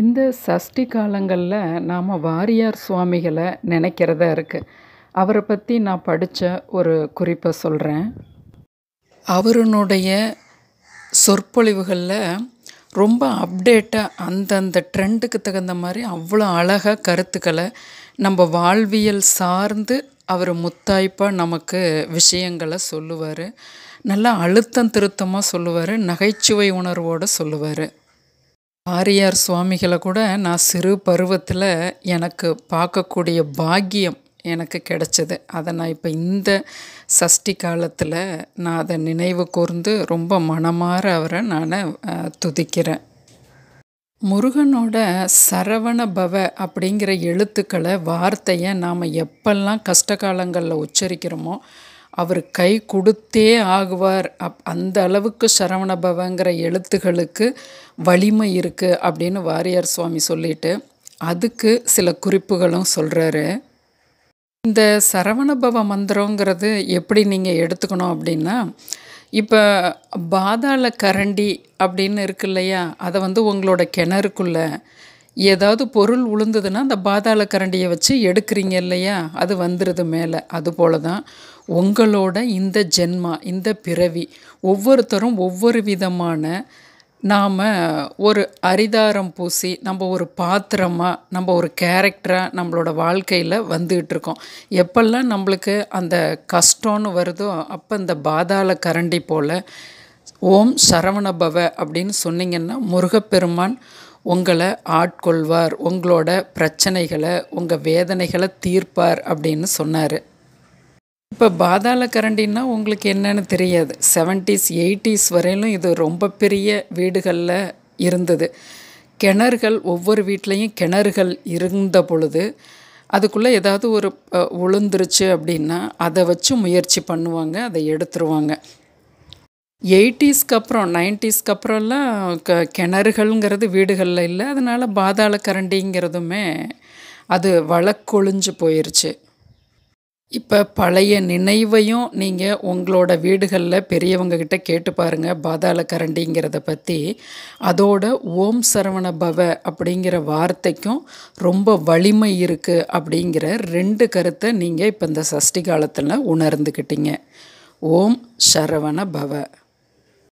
இந்த சஷ்டி காலங்களில் நாம் வாரியார் சுவாமிகளை நினைக்கிறதா இருக்குது அவரை பற்றி நான் படித்த ஒரு குறிப்பை சொல்கிறேன் அவருனுடைய சொற்பொழிவுகளில் ரொம்ப அப்டேட்டாக அந்தந்த ட்ரெண்டுக்கு தகுந்த மாதிரி அவ்வளோ அழகாக கருத்துக்களை நம்ம வாழ்வியல் சார்ந்து அவர் முத்தாய்ப்பாக நமக்கு விஷயங்களை சொல்லுவார் நல்லா அழுத்தம் திருத்தமாக சொல்லுவார் நகைச்சுவை உணர்வோடு சொல்லுவார் ஆரியார் சுவாமிகளை கூட நான் சிறு பருவத்தில் எனக்கு பார்க்கக்கூடிய பாக்கியம் எனக்கு கிடச்சிது அதை நான் இப்போ இந்த சஷ்டி காலத்தில் நான் அதை நினைவு கூர்ந்து ரொம்ப மனமாற அவரை நான் துதிக்கிறேன் முருகனோட சரவண பவ அப்படிங்கிற எழுத்துக்களை வார்த்தையை நாம் எப்பெல்லாம் கஷ்ட காலங்களில் உச்சரிக்கிறோமோ அவர் கை கொடுத்தே ஆகுவார் அப் அந்த அளவுக்கு சரவணபவங்கிற எழுத்துகளுக்கு வலிமை இருக்குது அப்படின்னு வாரியார் சுவாமி சொல்லிட்டு அதுக்கு சில குறிப்புகளும் சொல்கிறாரு இந்த சரவணபவ மந்திரங்கிறது எப்படி நீங்கள் எடுத்துக்கணும் அப்படின்னா இப்போ பாதாள கரண்டி அப்படின்னு இருக்கு இல்லையா அதை வந்து உங்களோட கிணறுக்குள்ளே ஏதாவது பொருள் உளுந்ததுன்னா அந்த பாதாள கரண்டியை வச்சு எடுக்கிறீங்க இல்லையா அது வந்துடுது மேலே அதுபோல தான் உங்களோட இந்த ஜென்மா இந்த பிறவி ஒவ்வொருத்தரும் ஒவ்வொரு விதமான நாம் ஒரு அரிதாரம் பூசி நம்ம ஒரு பாத்திரமாக நம்ம ஒரு கேரக்டராக நம்மளோட வாழ்க்கையில் வந்துக்கிட்டு இருக்கோம் எப்பெல்லாம் நம்மளுக்கு அந்த கஷ்டம்னு வருதோ அப்போ இந்த பாதாள கரண்டி போல் ஓம் சரவணபவ அப்படின்னு சொன்னிங்கன்னா முருகப்பெருமான் உங்களை ஆட்கொள்வார் உங்களோட பிரச்சனைகளை உங்கள் வேதனைகளை தீர்ப்பார் அப்படின்னு சொன்னார் இப்போ பாதாள கரண்டின்னா உங்களுக்கு என்னன்னு தெரியாது செவன்டீஸ் எயிட்டிஸ் வரையிலும் இது ரொம்ப பெரிய வீடுகளில் இருந்தது கிணறுகள் ஒவ்வொரு வீட்லேயும் கிணறுகள் இருந்த பொழுது அதுக்குள்ளே ஏதாவது ஒரு உளுந்துருச்சு அப்படின்னா அதை வச்சு முயற்சி பண்ணுவாங்க அதை எடுத்துருவாங்க எயிட்டிஸ்க்கு அப்புறம் நைன்டிஸ்க்கு அப்புறம்லாம் க கிணறுகள்ங்கிறது வீடுகளில் இல்லை அதனால் பாதாள கரண்டிங்கிறதுமே அது வழக்கொழிஞ்சு போயிருச்சு இப்போ பழைய நினைவையும் நீங்கள் உங்களோட வீடுகளில் பெரியவங்கக்கிட்ட கேட்டு பாருங்கள் பாதாள கரண்டிங்கிறத பற்றி அதோட ஓம் சரவண பவ அப்படிங்கிற வார்த்தைக்கும் ரொம்ப வலிமை இருக்குது அப்படிங்கிற ரெண்டு கருத்தை நீங்கள் இப்போ இந்த சஷ்டி காலத்தில் உணர்ந்துக்கிட்டீங்க ஓம் சரவண பவ